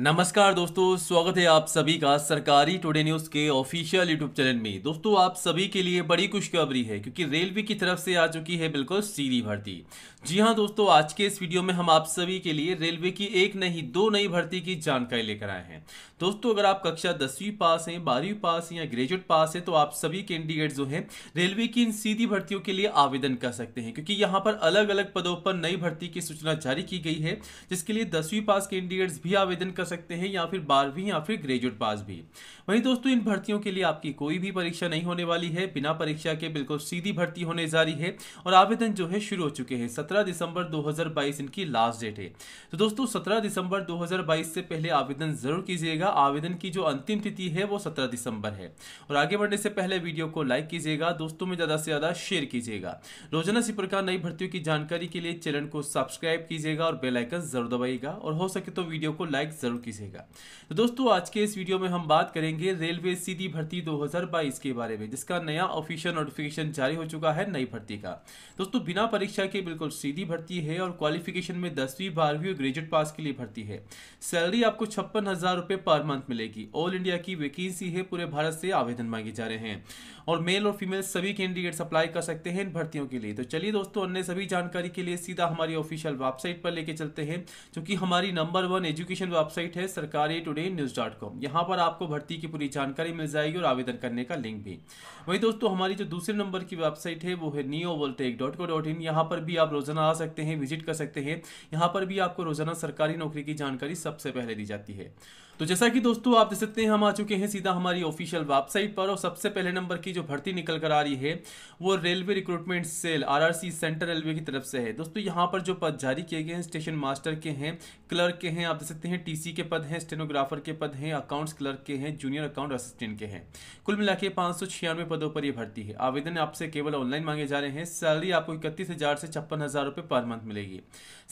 नमस्कार दोस्तों स्वागत है आप सभी का सरकारी टुडे न्यूज के ऑफिशियल यूट्यूब चैनल में दोस्तों आप सभी के लिए बड़ी खुशखबरी है क्योंकि रेलवे की तरफ से आ चुकी है बिल्कुल सीधी भर्ती जी हां दोस्तों आज के इस वीडियो में हम आप सभी के लिए रेलवे की एक नहीं दो नई भर्ती की जानकारी लेकर आए हैं दोस्तों अगर आप कक्षा दसवीं पास हैं बारहवीं पास या ग्रेजुएट पास है तो आप सभी कैंडिडेट जो है रेलवे की इन सीधी भर्तियों के लिए आवेदन कर सकते हैं क्योंकि यहाँ पर अलग अलग पदों पर नई भर्ती की सूचना जारी की गई है जिसके लिए दसवीं पास कैंडिडेट्स भी आवेदन कर सकते हैं या फिर बारहवीं या फिर ग्रेजुएट पास भी वहीं दोस्तों इन भर्तियों के लिए आपकी कोई भी परीक्षा नहीं होने वाली है बिना परीक्षा के बिल्कुल सीधी भर्ती होने जा रही है और आवेदन जो है शुरू हो चुके हैं सत्रह दिसंबर दो इनकी लास्ट डेट है तो दोस्तों सत्रह दिसंबर दो से पहले आवेदन जरूर कीजिएगा आवेदन की जो अंतिम तिथि है वो सत्रह दिसंबर है और आगे बढ़ने से पहले वीडियो को लाइक कीजिएगा दोस्तों में ज़्यादा से ज़्यादा शेयर कीजिएगा रोजाना इसी प्रकार नई भर्तियों की जानकारी के लिए चैनल को सब्सक्राइब कीजिएगा और बेलाइकन जरूर दबाइएगा और हो सके तो वीडियो को लाइक जरूर जरूर कीजिएगा तो दोस्तों आज के इस वीडियो में हम बात करेंगे रेलवे सीधी भर्ती 2022 के बारे में जिसका नया ऑफिशियल नोटिफिकेशन जारी हो चुका है नई भर्ती का दोस्तों बिना परीक्षा के बिल्कुल सीधी भर्ती है और क्वालिफिकेशन में दसवीं बारहवीं और ग्रेजुएट पास के लिए भर्ती है सैलरी आपको छप्पन पर मंथ मिलेगी ऑल इंडिया की वैकेंसी है पूरे भारत से आवेदन मांगे जा रहे हैं और मेल और फीमेल सभी कैंडिडेट अप्लाई कर सकते हैं इन भर्तियों के लिए तो चलिए दोस्तों अन्य सभी जानकारी के लिए सीधा हमारी ऑफिशियल वेबसाइट पर लेके चलते हैं जो कि हमारी number one education website website है सरकारी टुडे न्यूज़ डॉट कॉम यहाँ पर आपको भर्ती की पूरी जानकारी मिल जाएगी और आवेदन करने का लिंक भी वहीं दोस्तों हमारी जो दूसरे नंबर की वेबसाइट है वो है neo voltek dot co dot in यहाँ पर भी आप रोजाना आ सकते हैं विजिट कर सकते हैं यहाँ पर भी आपको रोजाना सरकारी नौकरी की जानकारी सबसे पहले दी जाती है तो जैसा कि दोस्तों आप देख सकते हैं हम आ चुके हैं सीधा हमारी ऑफिशियल वेबसाइट पर और सबसे पहले नंबर की जो भर्ती निकल कर आ रही है वो railway recruitment cell RRC central railway की तरफ से है दोस्तों यहां पर जो पद जारी किए गए हैं स्टेशन मास्टर के हैं क्लर्क के हैं आप देख सकते हैं टी टीसी के पद हैं स्टेनोग्राफर के पद हैं अकाउंट्स क्लर्क के हैं जूनियर अकाउंट असिस्टेंट के हैं कुल मिलाकर पांच सौ पदों पर यह भर्ती है आवेदन आपसे केवल ऑनलाइन मांगे जा रहे हैं सैलरी आपको इकतीस से छप्पन रुपए पर मंथ मिलेगी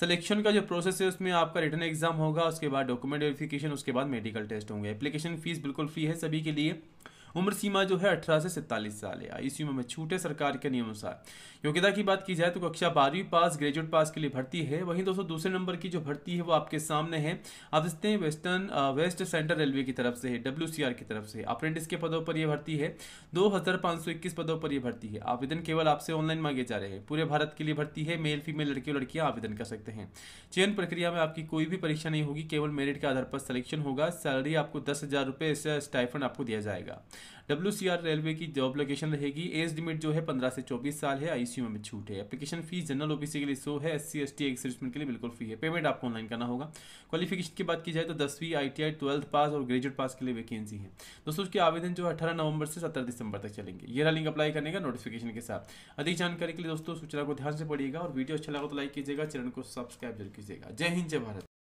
सिलेक्शन का जो प्रोसेस है उसमें आपका रिटर्न एग्जाम होगा उसके बाद डॉक्यूमेंट वेरिफिकेशन उसके बाद मेडिकल टेस्ट होंगे एप्लीकेशन फीस बिल्कुल फ्री है सभी के लिए उम्र सीमा जो है अठारह से सैंतालीस साल है इस उम्र में छूट है सरकार के नियमानुसार योग्यता की बात की जाए तो कक्षा बारहवीं पास ग्रेजुएट पास के लिए भर्ती है वहीं दोस्तों दूसरे नंबर की जो भर्ती है वो आपके सामने है आप देखते हैं वेस्टर्न वेस्ट सेंट्रल रेलवे की तरफ से है डब्ल्यू की तरफ से अप्रेंटिस के पदों पर यह भर्ती है दो पदों पर यह भर्ती है आवेदन केवल आपसे ऑनलाइन मांगे जा रहे हैं पूरे भारत के लिए भर्ती है मेल फीमेल लड़के और लड़कियां आवेदन कर सकते हैं चयन प्रक्रिया में आपकी कोई भी परीक्षा नहीं होगी केवल मेरिट के आधार पर सिलेक्शन होगा सैलरी आपको दस हजार रुपए स्टाइफन आपको दिया जाएगा डब्ल्यू रेलवे की जॉब लोकेशन रहेगी एज लिमिट जो है पंद्रह से चौबीस साल है आईसीयू में छूट है एप्लीकेशन फीस जनरल ओबीसी के लिए सो है एस सी एस टी एक्सरिसमेंट के लिए बिल्कुल फ्री है पेमेंट आपको ऑनलाइन करना होगा क्वालिफिकेशन की बात की जाए तो दसवीं I T I twelfth pass और ग्रेजुएट पास के लिए वैकेंसी है दोस्तों उसके आवेदन जो है अठारह नवंबर से सत्रह दिसंबर तक चलेंगे ये लिंक अप्लाई करने का नोटिफिकेशन के साथ अधिक जानकारी के लिए दोस्तों सूचना को ध्यान से पड़ेगा और वीडियो अच्छा लगा तो लाइक कीजिएगा चैनल को सब्सक्राइब जरूर कीजिएगा जय हिंद जय भारत